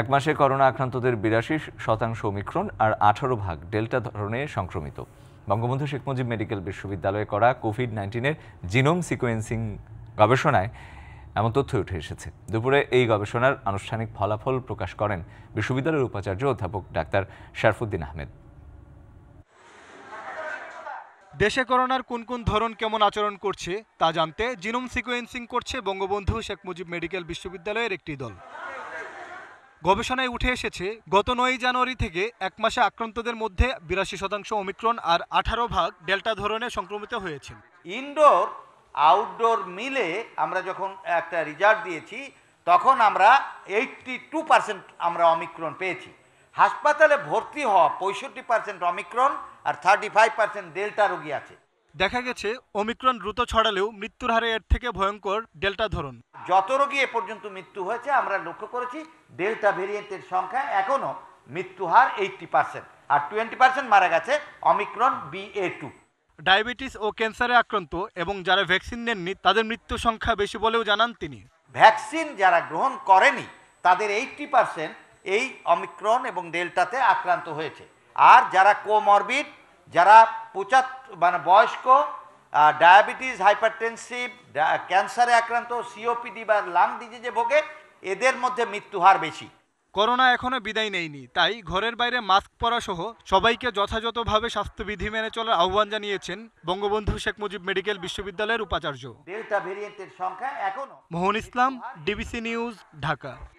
এক মাসে করোনা আক্রান্তদের বিরাশি শতাংশ ওমিক্রন আর আঠারো ভাগ ডেল্টা ধরনে সংক্রমিত বঙ্গবন্ধু শেখ মুজিব মেডিকেল বিশ্ববিদ্যালয়ে করা কোভিড নাইন্টিনের জিনোম সিকোয়েন্সিং গবেষণায় এমন তথ্য উঠে এসেছে দুপুরে এই গবেষণার আনুষ্ঠানিক ফলাফল প্রকাশ করেন বিশ্ববিদ্যালয়ের উপাচার্য অধ্যাপক ডাক্তার শারফুদ্দিন আহমেদ দেশে করোনার কোন কোন ধরন কেমন আচরণ করছে তা জানতে জিনোম সিকোয়েন্সিং করছে বঙ্গবন্ধু শেখ মুজিব মেডিকেল বিশ্ববিদ্যালয়ের একটি দল গবেষণায় উঠে এসেছে গত নয় জানুয়ারি থেকে এক মাসে আক্রান্তদের মধ্যে বিরাশি শতাংশ অমিক্রণ আর আঠারো ভাগ ডেল্টা ধরনে সংক্রমিত হয়েছে ইনডোর আউটডোর মিলে আমরা যখন একটা রিজার্ভ দিয়েছি তখন আমরা এইটটি টু পার্সেন্ট আমরা অমিক্রণ পেয়েছি হাসপাতালে ভর্তি হওয়া পঁয়ষট্টি পার্সেন্ট অমিক্রণ আর থার্টি ফাইভ পার্সেন্ট ডেল্টা রোগী আছে দেখা গেছে অমিক্রণ দ্রুত ছড়ালেও মৃত্যুর হারে এর থেকে ভয়ঙ্কর ডেল্টা ধরন যত রোগী এ পর্যন্ত মৃত্যু হয়েছে আমরা লক্ষ্য করেছি ডেল্টা ভেরিয়েন্টের সংখ্যা এখনও মৃত্যু হার এইটটি পার্সেন্ট আর টোয়েন্টি পার্সেন্ট মারা গেছে অমিক্রন বিএ টু ডায়াবেটিস ও ক্যান্সারে আক্রান্ত এবং যারা ভ্যাকসিন নেননি তাদের মৃত্যু সংখ্যা বেশি বলেও জানান তিনি ভ্যাকসিন যারা গ্রহণ করেনি তাদের এইটটি পার্সেন্ট এই অমিক্রন এবং ডেল্টাতে আক্রান্ত হয়েছে আর যারা কোমরবিড যারা পঁচাত্তর মানে বয়স্ক ডায়াবেটিস হাইপারটেনসিভ ক্যান্সারে আক্রান্ত সিওপিডি বা লাং ডিজিজে ভোগে এদের মধ্যে মৃত্যু হার বেশি করোনা এখনও বিদায় নেয়নি তাই ঘরের বাইরে মাস্ক পরা সহ সবাইকে যথাযথভাবে স্বাস্থ্যবিধি মেনে চলার আহ্বান জানিয়েছেন বঙ্গবন্ধু শেখ মুজিব মেডিকেল বিশ্ববিদ্যালয়ের উপাচার্য ডেল্টা ভেরিয়েন্টের সংখ্যা এখনও মোহন ইসলাম ডিবিসি নিউজ ঢাকা